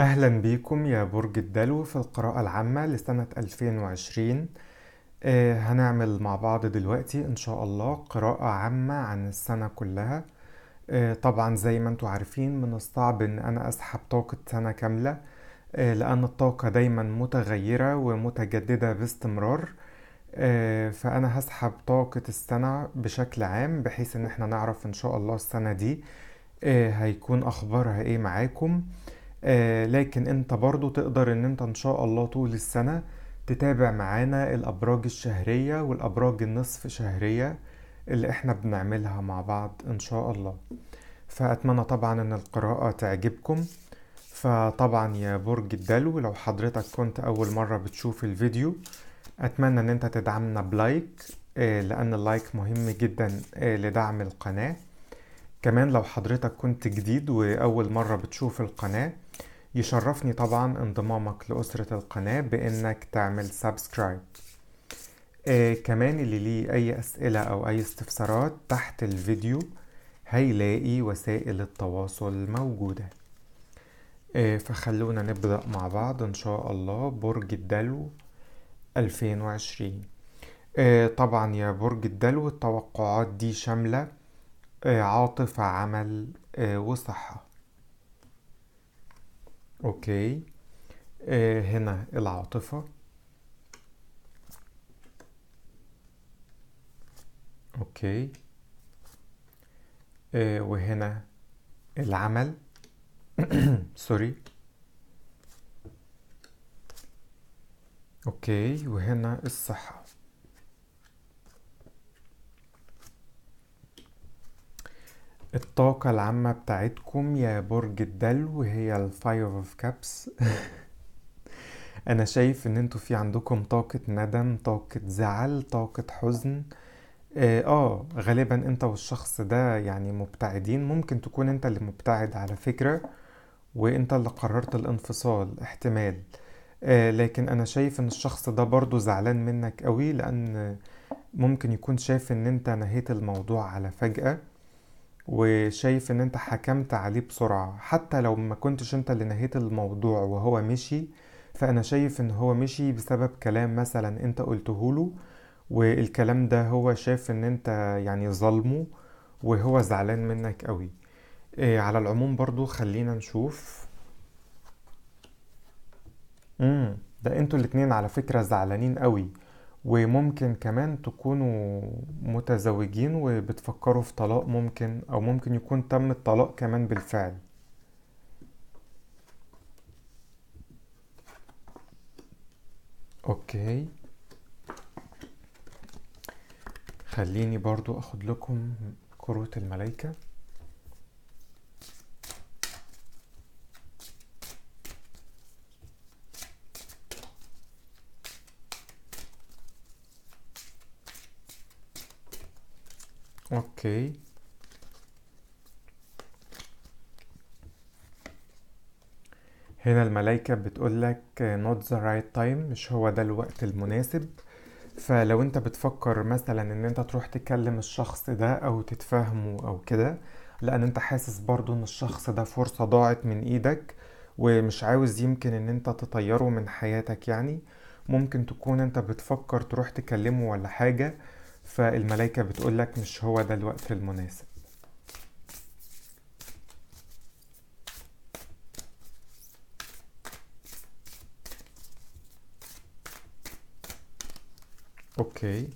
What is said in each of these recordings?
أهلا بيكم يا برج الدلو في القراءة العامة لسنة 2020 آه هنعمل مع بعض دلوقتي إن شاء الله قراءة عامة عن السنة كلها آه طبعا زي ما انتوا عارفين من الصعب إن أنا أسحب طاقة سنة كاملة آه لأن الطاقة دايما متغيرة ومتجددة باستمرار آه، فأنا هسحب طاقة السنة بشكل عام بحيث إن احنا نعرف إن شاء الله السنة دي آه، هيكون أخبارها إيه معاكم آه، لكن انت برضو تقدر ان انت ان شاء الله طول السنة تتابع معانا الابراج الشهرية والابراج النصف شهرية اللي احنا بنعملها مع بعض ان شاء الله فاتمنى طبعا ان القراءة تعجبكم فطبعا يا برج الدلو لو حضرتك كنت اول مرة بتشوف الفيديو اتمنى ان انت تدعمنا بلايك آه، لان اللايك مهم جدا آه، لدعم القناة كمان لو حضرتك كنت جديد واول مرة بتشوف القناة يشرفني طبعا انضمامك لأسرة القناة بإنك تعمل سبسكرايب آه كمان اللي ليه أي أسئلة أو أي استفسارات تحت الفيديو هيلاقي وسائل التواصل موجودة آه فخلونا نبدأ مع بعض إن شاء الله برج الدلو 2020 آه طبعا يا برج الدلو التوقعات دي شاملة آه عاطفة عمل آه وصحة اوكي آه هنا العاطفة اوكي آه وهنا العمل سوري اوكي وهنا الصحة الطاقة العامة بتاعتكم يا برج الدلو هي الفايف اوف كابس انا شايف ان انتوا في عندكم طاقة ندم طاقة زعل طاقة حزن اه, آه غالبا انت والشخص ده يعني مبتعدين ممكن تكون انت اللي مبتعد على فكرة وانت اللي قررت الانفصال احتمال آه لكن انا شايف ان الشخص ده برضو زعلان منك قوي لان ممكن يكون شايف ان انت نهيت الموضوع على فجأة وشايف ان انت حكمت عليه بسرعة حتى لو ما كنتش انت اللي نهيت الموضوع وهو مشي فانا شايف ان هو مشي بسبب كلام مثلا انت قلته له والكلام ده هو شايف ان انت يعني ظلمه وهو زعلان منك قوي إيه على العموم برضو خلينا نشوف امم ده انتوا الاتنين على فكرة زعلانين قوي وممكن كمان تكونوا متزوجين وبتفكروا في طلاق ممكن او ممكن يكون تم الطلاق كمان بالفعل اوكي خليني برضو اخد لكم كروت الملايكه Ok. هنا الملايكة بتقول لك not the right time مش هو ده الوقت المناسب فلو انت بتفكر مثلا ان انت تروح تكلم الشخص ده او تتفاهمه او كده لان انت حاسس برضو ان الشخص ده فرصة ضاعت من ايدك ومش عاوز يمكن ان انت تطيره من حياتك يعني ممكن تكون انت بتفكر تروح تكلمه ولا حاجة فالملائكة بتقول لك مش هو ده الوقت المناسب اوكي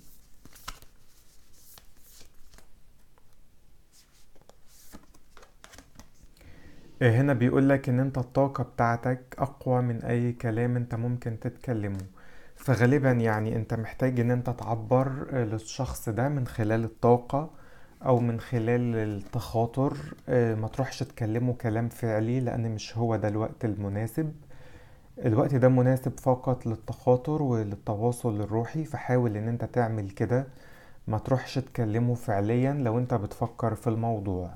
آه، هنا بيقول لك ان انت الطاقة بتاعتك اقوى من اي كلام انت ممكن تتكلمه فغالبا يعني انت محتاج ان انت تعبر آه، للشخص ده من خلال الطاقة او من خلال التخاطر آه، ما تروحش تكلمه كلام فعلي لان مش هو ده الوقت المناسب الوقت ده مناسب فقط للتخاطر وللتواصل الروحي فحاول ان انت تعمل كده ما تروحش تكلمه فعليا لو انت بتفكر في الموضوع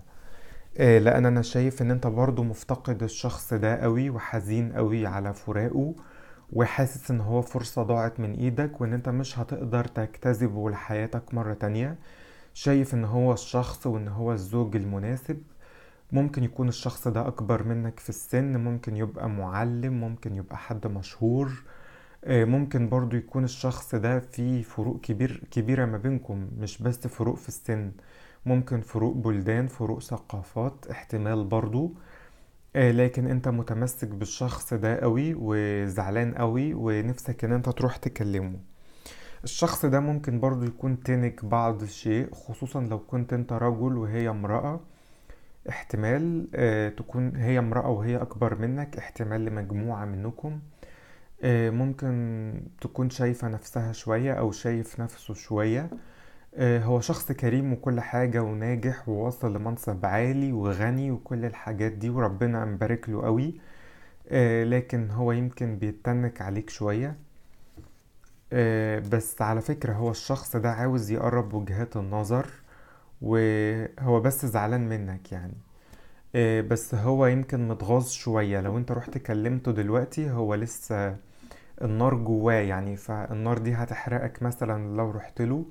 آه، لان انا شايف ان انت برضو مفتقد الشخص ده قوي وحزين قوي على فراقه وحاسس ان هو فرصة ضاعت من ايدك وان انت مش هتقدر تجتذبه لحياتك مرة تانية شايف ان هو الشخص وان هو الزوج المناسب ممكن يكون الشخص ده اكبر منك في السن ممكن يبقى معلم ممكن يبقى حد مشهور آه، ممكن برضو يكون الشخص ده في فروق كبير كبيرة ما بينكم مش بس فروق في السن ممكن فروق بلدان فروق ثقافات احتمال برضو آه، لكن انت متمسك بالشخص ده قوي وزعلان قوي ونفسك ان انت تروح تكلمه الشخص ده ممكن برضو يكون تنك بعض الشيء خصوصا لو كنت انت رجل وهي امرأة احتمال آه، تكون هي امرأة وهي أكبر منك احتمال لمجموعة منكم آه، ممكن تكون شايفة نفسها شوية أو شايف نفسه شوية آه، هو شخص كريم وكل حاجة وناجح وواصل لمنصب عالي وغني وكل الحاجات دي وربنا مبارك له قوي آه، لكن هو يمكن بيتنك عليك شوية آه، بس على فكرة هو الشخص ده عاوز يقرب وجهات النظر وهو بس زعلان منك يعني بس هو يمكن متغاظ شوية لو انت رحت كلمته دلوقتي هو لسه النار جواه يعني فالنار دي هتحرقك مثلا لو رحت له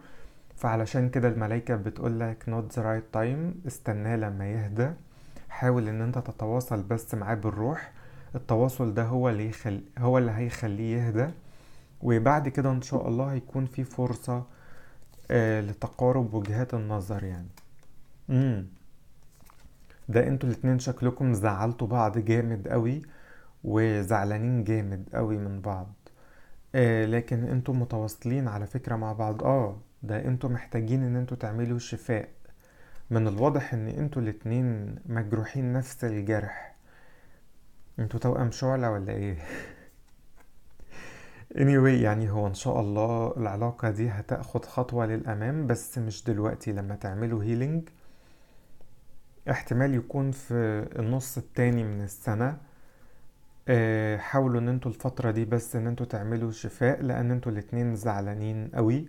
فعلشان كده الملايكة بتقولك not the right time استناه لما يهدى حاول ان انت تتواصل بس معاه بالروح التواصل ده هو اللي يخل... هو اللي هيخليه يهدى وبعد كده ان شاء الله هيكون في فرصة آه لتقارب وجهات النظر يعني مم. ده انتوا الاتنين شكلكم زعلتوا بعض جامد قوي وزعلانين جامد قوي من بعض آه لكن انتوا متواصلين على فكرة مع بعض اه ده انتوا محتاجين ان انتوا تعملوا شفاء من الواضح ان انتوا الاتنين مجروحين نفس الجرح انتوا توأم شعلة ولا ايه anyway يعني هو ان شاء الله العلاقة دي هتاخد خطوة للأمام بس مش دلوقتي لما تعملوا هيلينج احتمال يكون في النص التاني من السنة آه، حاولوا ان انتوا الفترة دي بس ان انتوا تعملوا شفاء لان انتوا الاتنين زعلانين قوي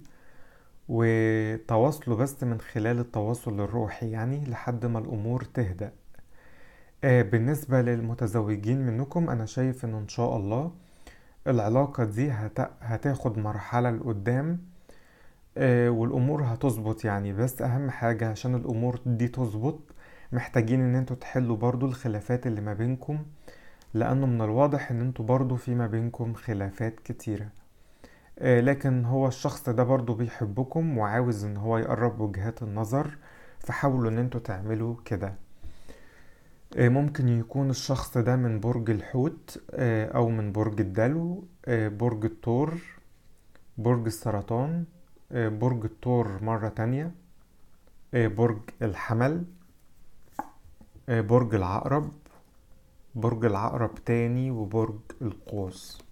وتواصله بس من خلال التواصل الروحي يعني لحد ما الأمور تهدأ آه، بالنسبة للمتزوجين منكم أنا شايف إن إن شاء الله العلاقة دي هتاخد مرحلة لقدام آه، والأمور هتظبط يعني بس أهم حاجة عشان الأمور دي تظبط محتاجين إن انتوا تحلوا برضو الخلافات اللي ما بينكم لأنه من الواضح إن انتوا برضو في ما بينكم خلافات كتيرة آه، لكن هو الشخص ده برضو بيحبكم وعاوز ان هو يقرب وجهات النظر فحاولوا ان انتوا تعملوا كده آه، ممكن يكون الشخص ده من برج الحوت آه، او من برج الدلو برج الثور برج السرطان برج الثور مرة تانية برج الحمل برج العقرب برج العقرب تاني وبرج القوس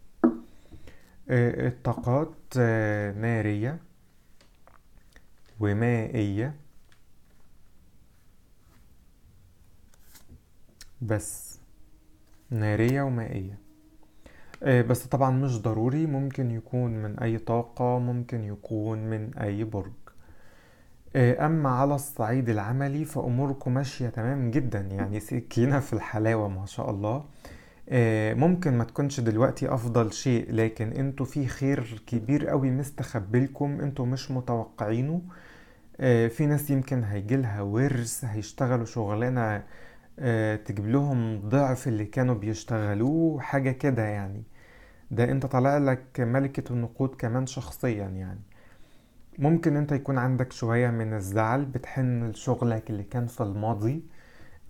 الطاقات آه، نارية ومائية بس نارية ومائية آه، بس طبعا مش ضروري ممكن يكون من أي طاقة ممكن يكون من أي برج آه، أما على الصعيد العملي فأموركم ماشية تمام جدا يعني سكينة في الحلاوة ما شاء الله آه، ممكن ما تكونش دلوقتي افضل شيء لكن انتوا في خير كبير قوي مستخبلكم انتوا مش متوقعينه آه، في ناس يمكن هيجيلها ورث هيشتغلوا شغلانة آه، تجيب لهم ضعف اللي كانوا بيشتغلوه حاجة كده يعني ده انت طالع لك ملكة النقود كمان شخصيا يعني ممكن انت يكون عندك شوية من الزعل بتحن لشغلك اللي كان في الماضي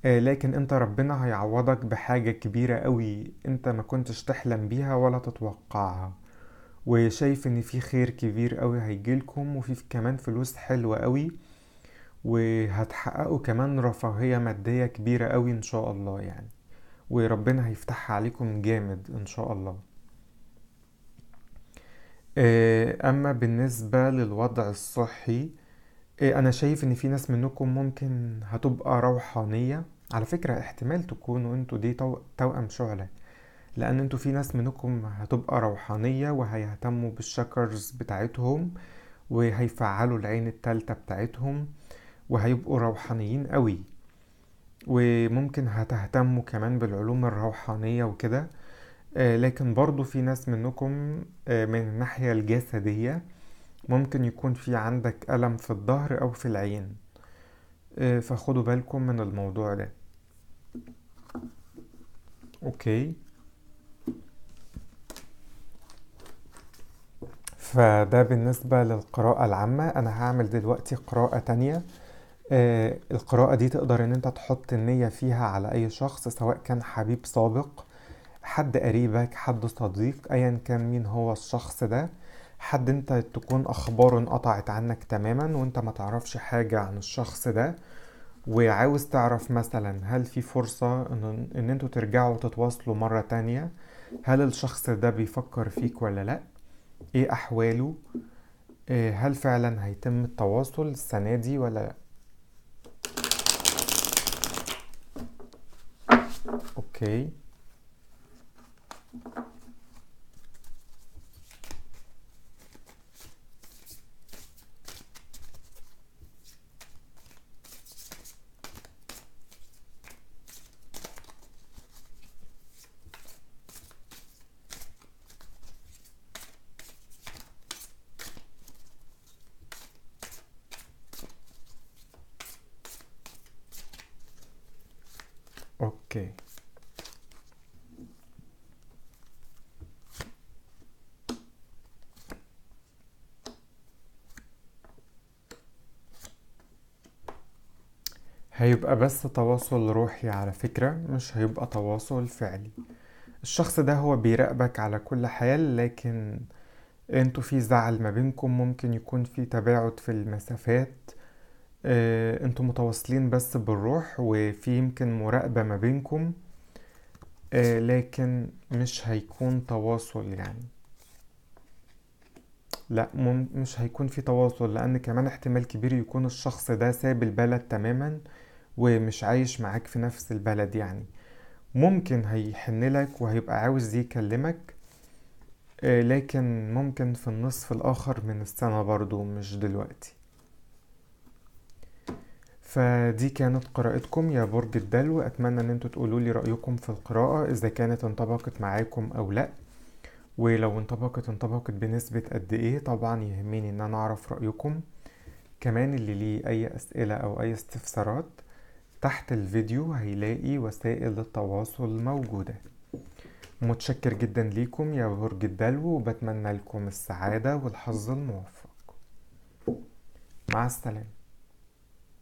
آه، لكن انت ربنا هيعوضك بحاجة كبيرة قوي انت ما كنتش تحلم بيها ولا تتوقعها وشايف ان في خير كبير قوي هيجيلكم وفي كمان فلوس حلوة قوي وهتحققوا كمان رفاهية مادية كبيرة قوي ان شاء الله يعني وربنا هيفتحها عليكم جامد ان شاء الله آه، اما بالنسبة للوضع الصحي إيه، انا شايف ان في ناس منكم ممكن هتبقى روحانية على فكرة احتمال تكونوا انتوا دي توأم شعلة لان انتوا في ناس منكم هتبقى روحانية وهيهتموا بالشاكرز بتاعتهم وهيفعلوا العين التالتة بتاعتهم وهيبقوا روحانيين قوي وممكن هتهتموا كمان بالعلوم الروحانية وكده آه، لكن برضو في ناس منكم آه، من الناحية الجسدية ممكن يكون في عندك ألم في الظهر أو في العين آه، فخدوا بالكم من الموضوع ده اوكي فده بالنسبة للقراءة العامة أنا هعمل دلوقتي قراءة تانية آه، القراءة دي تقدر إن أنت تحط النية فيها على أي شخص سواء كان حبيب سابق حد قريبك حد صديق أيا كان مين هو الشخص ده حد انت تكون اخباره انقطعت عنك تماما وانت ما تعرفش حاجة عن الشخص ده وعاوز تعرف مثلا هل في فرصة ان, إن انتوا ترجعوا تتواصلوا مرة تانية هل الشخص ده بيفكر فيك ولا لأ ايه احواله إيه هل فعلا هيتم التواصل السنة دي ولا لأ اوكي اوكي هيبقى بس تواصل روحي على فكرة مش هيبقى تواصل فعلي الشخص ده هو بيراقبك على كل حال لكن انتوا في زعل ما بينكم ممكن يكون في تباعد في المسافات آه، انتوا متواصلين بس بالروح وفي يمكن مراقبة ما بينكم آه، لكن مش هيكون تواصل يعني لا مش هيكون في تواصل لان كمان احتمال كبير يكون الشخص ده ساب البلد تماما ومش عايش معاك في نفس البلد يعني ممكن هيحنلك وهيبقى عاوز يكلمك آه، لكن ممكن في النصف الاخر من السنة برضو مش دلوقتي فدي كانت قراءتكم يا برج الدلو اتمنى ان انتوا تقولوا لي رايكم في القراءه اذا كانت انطبقت معاكم او لا ولو انطبقت انطبقت بنسبه قد ايه طبعا يهمني ان انا اعرف رايكم كمان اللي ليه اي اسئله او اي استفسارات تحت الفيديو هيلاقي وسائل التواصل موجوده متشكر جدا ليكم يا برج الدلو وبتمنى لكم السعاده والحظ الموفق مع السلامه